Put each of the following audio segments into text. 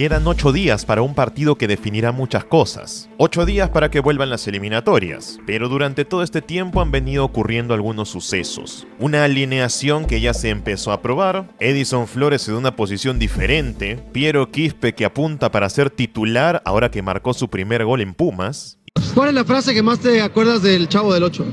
Quedan ocho días para un partido que definirá muchas cosas. Ocho días para que vuelvan las eliminatorias. Pero durante todo este tiempo han venido ocurriendo algunos sucesos. Una alineación que ya se empezó a probar. Edison Flores en una posición diferente. Piero Quispe que apunta para ser titular ahora que marcó su primer gol en Pumas. ¿Cuál es la frase que más te acuerdas del Chavo del 8?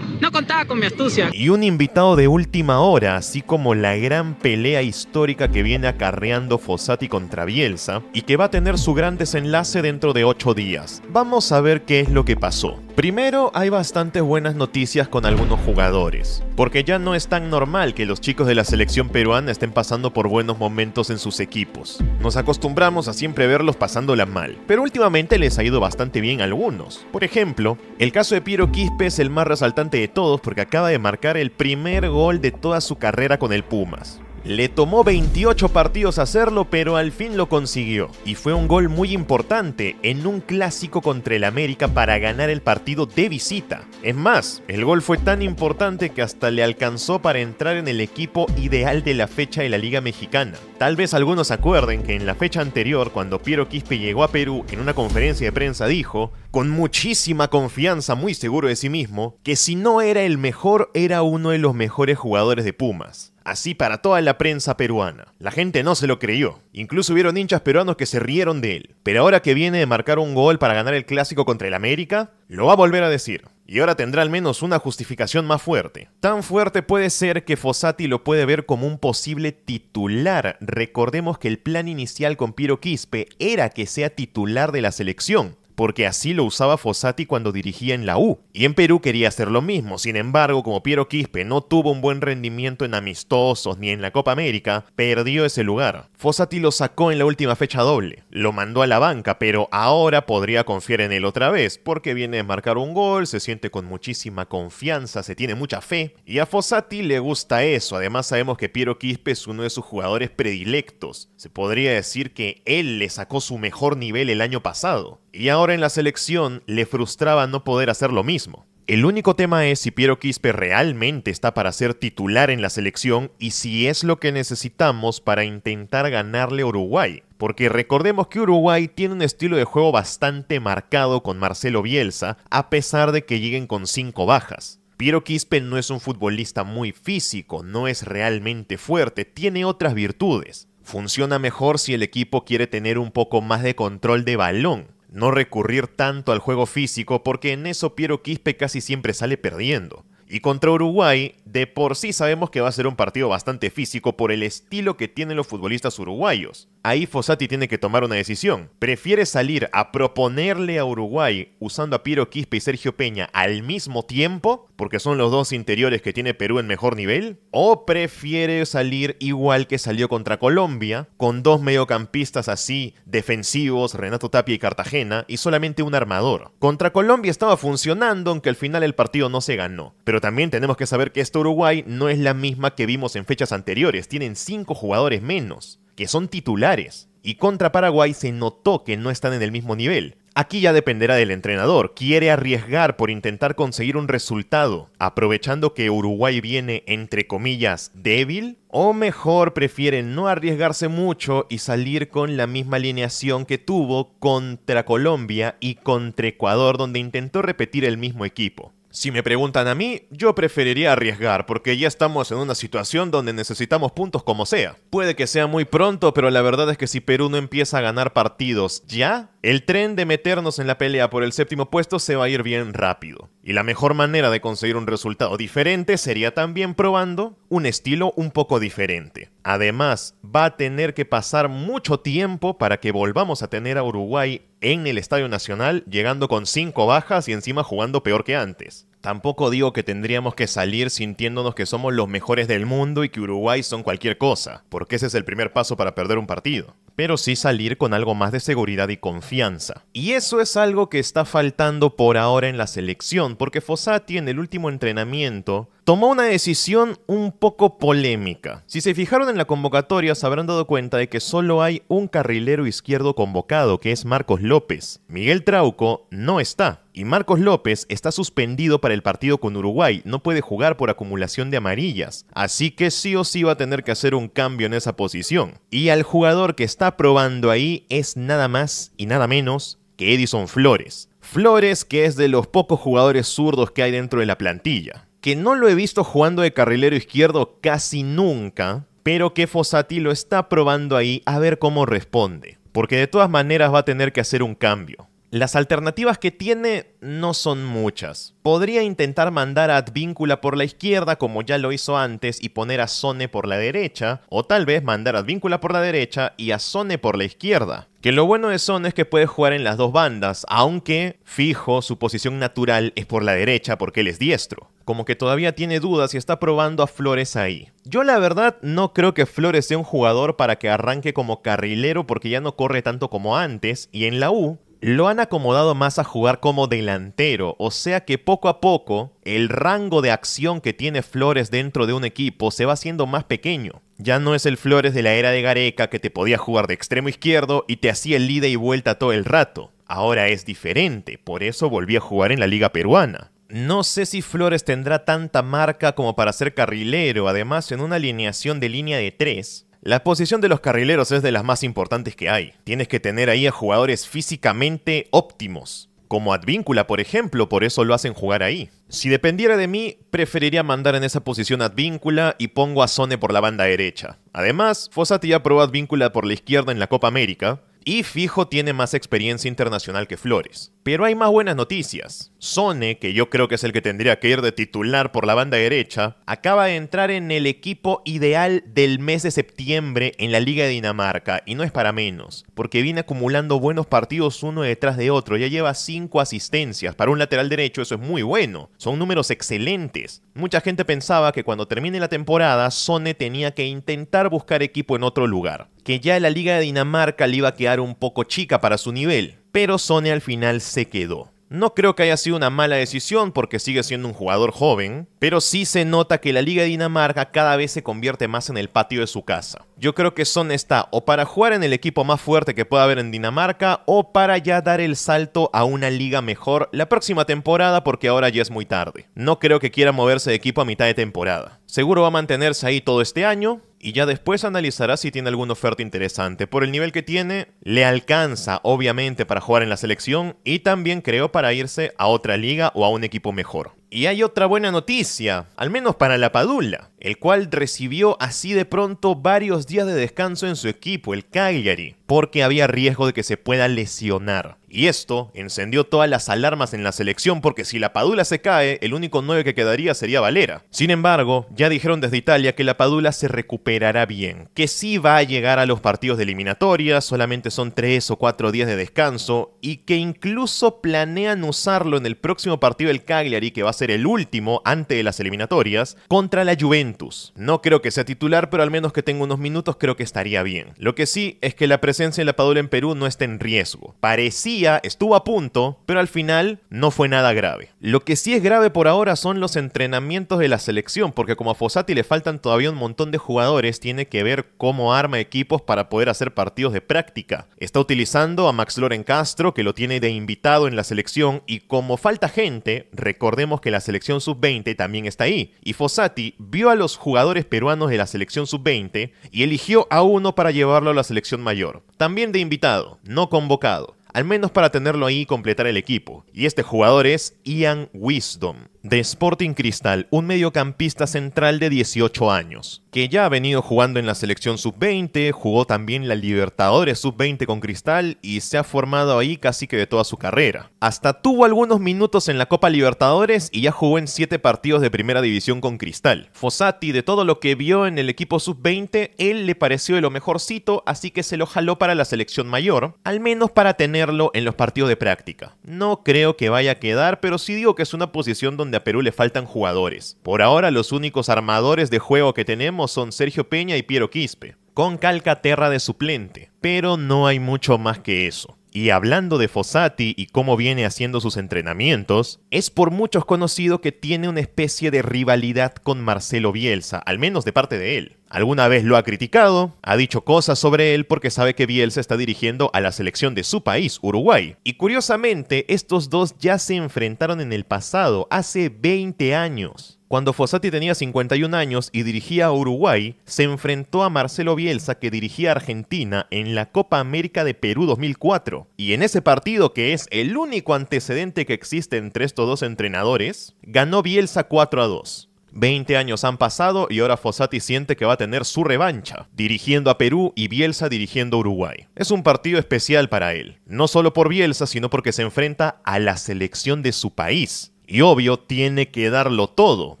No contaba con mi astucia. Y un invitado de última hora, así como la gran pelea histórica que viene acarreando Fossati contra Bielsa y que va a tener su gran desenlace dentro de ocho días. Vamos a ver qué es lo que pasó. Primero, hay bastantes buenas noticias con algunos jugadores, porque ya no es tan normal que los chicos de la selección peruana estén pasando por buenos momentos en sus equipos. Nos acostumbramos a siempre verlos pasándola mal, pero últimamente les ha ido bastante bien a algunos. Por ejemplo, el caso de Piero Quispe es el más resaltante de todos porque acaba de marcar el primer gol de toda su carrera con el Pumas. Le tomó 28 partidos hacerlo, pero al fin lo consiguió. Y fue un gol muy importante en un clásico contra el América para ganar el partido de visita. Es más, el gol fue tan importante que hasta le alcanzó para entrar en el equipo ideal de la fecha de la Liga Mexicana. Tal vez algunos acuerden que en la fecha anterior, cuando Piero Quispe llegó a Perú en una conferencia de prensa, dijo, con muchísima confianza, muy seguro de sí mismo, que si no era el mejor, era uno de los mejores jugadores de Pumas. Así para toda la prensa peruana. La gente no se lo creyó. Incluso hubieron hinchas peruanos que se rieron de él. Pero ahora que viene de marcar un gol para ganar el clásico contra el América, lo va a volver a decir. Y ahora tendrá al menos una justificación más fuerte. Tan fuerte puede ser que Fossati lo puede ver como un posible titular. Recordemos que el plan inicial con Piro Quispe era que sea titular de la selección porque así lo usaba Fossati cuando dirigía en la U. Y en Perú quería hacer lo mismo, sin embargo, como Piero Quispe no tuvo un buen rendimiento en amistosos ni en la Copa América, perdió ese lugar. Fossati lo sacó en la última fecha doble, lo mandó a la banca, pero ahora podría confiar en él otra vez, porque viene a marcar un gol, se siente con muchísima confianza, se tiene mucha fe, y a Fossati le gusta eso, además sabemos que Piero Quispe es uno de sus jugadores predilectos, se podría decir que él le sacó su mejor nivel el año pasado y ahora en la selección le frustraba no poder hacer lo mismo. El único tema es si Piero Quispe realmente está para ser titular en la selección y si es lo que necesitamos para intentar ganarle a Uruguay. Porque recordemos que Uruguay tiene un estilo de juego bastante marcado con Marcelo Bielsa, a pesar de que lleguen con cinco bajas. Piero Quispe no es un futbolista muy físico, no es realmente fuerte, tiene otras virtudes. Funciona mejor si el equipo quiere tener un poco más de control de balón, no recurrir tanto al juego físico porque en eso Piero Quispe casi siempre sale perdiendo. Y contra Uruguay, de por sí sabemos que va a ser un partido bastante físico por el estilo que tienen los futbolistas uruguayos ahí Fossati tiene que tomar una decisión. Prefiere salir a proponerle a Uruguay usando a Piero Quispe y Sergio Peña al mismo tiempo, porque son los dos interiores que tiene Perú en mejor nivel, o prefiere salir igual que salió contra Colombia, con dos mediocampistas así defensivos, Renato Tapia y Cartagena, y solamente un armador. Contra Colombia estaba funcionando, aunque al final el partido no se ganó. Pero también tenemos que saber que esta Uruguay no es la misma que vimos en fechas anteriores, tienen cinco jugadores menos que son titulares, y contra Paraguay se notó que no están en el mismo nivel. Aquí ya dependerá del entrenador. Quiere arriesgar por intentar conseguir un resultado, aprovechando que Uruguay viene, entre comillas, débil. O mejor, prefiere no arriesgarse mucho y salir con la misma alineación que tuvo contra Colombia y contra Ecuador, donde intentó repetir el mismo equipo. Si me preguntan a mí, yo preferiría arriesgar porque ya estamos en una situación donde necesitamos puntos como sea. Puede que sea muy pronto, pero la verdad es que si Perú no empieza a ganar partidos ya, el tren de meternos en la pelea por el séptimo puesto se va a ir bien rápido. Y la mejor manera de conseguir un resultado diferente sería también probando un estilo un poco diferente. Además, va a tener que pasar mucho tiempo para que volvamos a tener a Uruguay en el Estadio Nacional, llegando con 5 bajas y encima jugando peor que antes. Tampoco digo que tendríamos que salir sintiéndonos que somos los mejores del mundo y que Uruguay son cualquier cosa, porque ese es el primer paso para perder un partido. Pero sí salir con algo más de seguridad y confianza. Y eso es algo que está faltando por ahora en la selección, porque Fossati en el último entrenamiento tomó una decisión un poco polémica. Si se fijaron en la convocatoria, se habrán dado cuenta de que solo hay un carrilero izquierdo convocado, que es Marcos López. Miguel Trauco no está. Y Marcos López está suspendido para el partido con Uruguay, no puede jugar por acumulación de amarillas, así que sí o sí va a tener que hacer un cambio en esa posición. Y al jugador que está probando ahí es nada más y nada menos que Edison Flores. Flores que es de los pocos jugadores zurdos que hay dentro de la plantilla que no lo he visto jugando de carrilero izquierdo casi nunca, pero que Fossati lo está probando ahí a ver cómo responde, porque de todas maneras va a tener que hacer un cambio. Las alternativas que tiene no son muchas. Podría intentar mandar a Advíncula por la izquierda como ya lo hizo antes y poner a Sone por la derecha, o tal vez mandar a Advíncula por la derecha y a Sone por la izquierda. Que lo bueno de Sone es que puede jugar en las dos bandas, aunque, fijo, su posición natural es por la derecha porque él es diestro como que todavía tiene dudas y está probando a Flores ahí. Yo la verdad no creo que Flores sea un jugador para que arranque como carrilero porque ya no corre tanto como antes y en la U lo han acomodado más a jugar como delantero, o sea que poco a poco el rango de acción que tiene Flores dentro de un equipo se va haciendo más pequeño. Ya no es el Flores de la era de Gareca que te podía jugar de extremo izquierdo y te hacía el ida y vuelta todo el rato. Ahora es diferente, por eso volví a jugar en la Liga Peruana. No sé si Flores tendrá tanta marca como para ser carrilero, además en una alineación de línea de 3. La posición de los carrileros es de las más importantes que hay. Tienes que tener ahí a jugadores físicamente óptimos como Advíncula, por ejemplo, por eso lo hacen jugar ahí. Si dependiera de mí, preferiría mandar en esa posición Advíncula y pongo a Sone por la banda derecha. Además, Fosati ya probó Advíncula por la izquierda en la Copa América y fijo tiene más experiencia internacional que Flores. Pero hay más buenas noticias. Sone, que yo creo que es el que tendría que ir de titular por la banda derecha, acaba de entrar en el equipo ideal del mes de septiembre en la Liga de Dinamarca, y no es para menos, porque viene acumulando buenos partidos uno detrás de otro, ya lleva 5 asistencias, para un lateral derecho eso es muy bueno, son números excelentes. Mucha gente pensaba que cuando termine la temporada, Sone tenía que intentar buscar equipo en otro lugar, que ya la Liga de Dinamarca le iba a quedar un poco chica para su nivel pero Sony al final se quedó. No creo que haya sido una mala decisión porque sigue siendo un jugador joven, pero sí se nota que la Liga de Dinamarca cada vez se convierte más en el patio de su casa. Yo creo que Son está o para jugar en el equipo más fuerte que pueda haber en Dinamarca o para ya dar el salto a una liga mejor la próxima temporada porque ahora ya es muy tarde. No creo que quiera moverse de equipo a mitad de temporada. Seguro va a mantenerse ahí todo este año, y ya después analizará si tiene alguna oferta interesante. Por el nivel que tiene, le alcanza obviamente para jugar en la selección y también creo para irse a otra liga o a un equipo mejor. Y hay otra buena noticia, al menos para la Padula, el cual recibió así de pronto varios días de descanso en su equipo, el Cagliari porque había riesgo de que se pueda lesionar. Y esto encendió todas las alarmas en la selección porque si la Padula se cae, el único 9 que quedaría sería Valera. Sin embargo, ya dijeron desde Italia que la Padula se recuperará bien, que sí va a llegar a los partidos de eliminatoria, solamente son 3 o 4 días de descanso y que incluso planean usarlo en el próximo partido del Cagliari, que va a ser el último antes de las eliminatorias, contra la Juventus. No creo que sea titular, pero al menos que tenga unos minutos creo que estaría bien. Lo que sí es que la presencia presencia de la Padula en Perú no está en riesgo. Parecía, estuvo a punto, pero al final no fue nada grave. Lo que sí es grave por ahora son los entrenamientos de la selección, porque como a Fossati le faltan todavía un montón de jugadores, tiene que ver cómo arma equipos para poder hacer partidos de práctica. Está utilizando a Max Loren Castro, que lo tiene de invitado en la selección, y como falta gente, recordemos que la selección sub-20 también está ahí. Y Fossati vio a los jugadores peruanos de la selección sub-20 y eligió a uno para llevarlo a la selección mayor. También de invitado, no convocado, al menos para tenerlo ahí y completar el equipo. Y este jugador es Ian Wisdom de Sporting Cristal, un mediocampista central de 18 años, que ya ha venido jugando en la selección sub-20, jugó también la Libertadores sub-20 con Cristal y se ha formado ahí casi que de toda su carrera. Hasta tuvo algunos minutos en la Copa Libertadores y ya jugó en 7 partidos de primera división con Cristal. Fossati, de todo lo que vio en el equipo sub-20, él le pareció de lo mejorcito, así que se lo jaló para la selección mayor, al menos para tenerlo en los partidos de práctica. No creo que vaya a quedar, pero sí digo que es una posición donde Perú le faltan jugadores. Por ahora los únicos armadores de juego que tenemos son Sergio Peña y Piero Quispe, con Calcaterra de suplente, pero no hay mucho más que eso. Y hablando de Fossati y cómo viene haciendo sus entrenamientos, es por muchos conocido que tiene una especie de rivalidad con Marcelo Bielsa, al menos de parte de él. Alguna vez lo ha criticado, ha dicho cosas sobre él porque sabe que Bielsa está dirigiendo a la selección de su país, Uruguay. Y curiosamente, estos dos ya se enfrentaron en el pasado, hace 20 años. Cuando Fossati tenía 51 años y dirigía a Uruguay, se enfrentó a Marcelo Bielsa que dirigía a Argentina en la Copa América de Perú 2004. Y en ese partido, que es el único antecedente que existe entre estos dos entrenadores, ganó Bielsa 4 a 2. 20 años han pasado y ahora Fossati siente que va a tener su revancha, dirigiendo a Perú y Bielsa dirigiendo a Uruguay. Es un partido especial para él, no solo por Bielsa, sino porque se enfrenta a la selección de su país. Y obvio, tiene que darlo todo,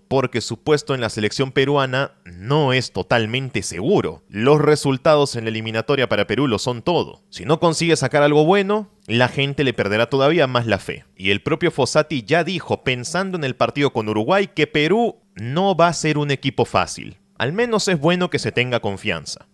porque su puesto en la selección peruana no es totalmente seguro. Los resultados en la eliminatoria para Perú lo son todo. Si no consigue sacar algo bueno, la gente le perderá todavía más la fe. Y el propio Fossati ya dijo, pensando en el partido con Uruguay, que Perú no va a ser un equipo fácil. Al menos es bueno que se tenga confianza.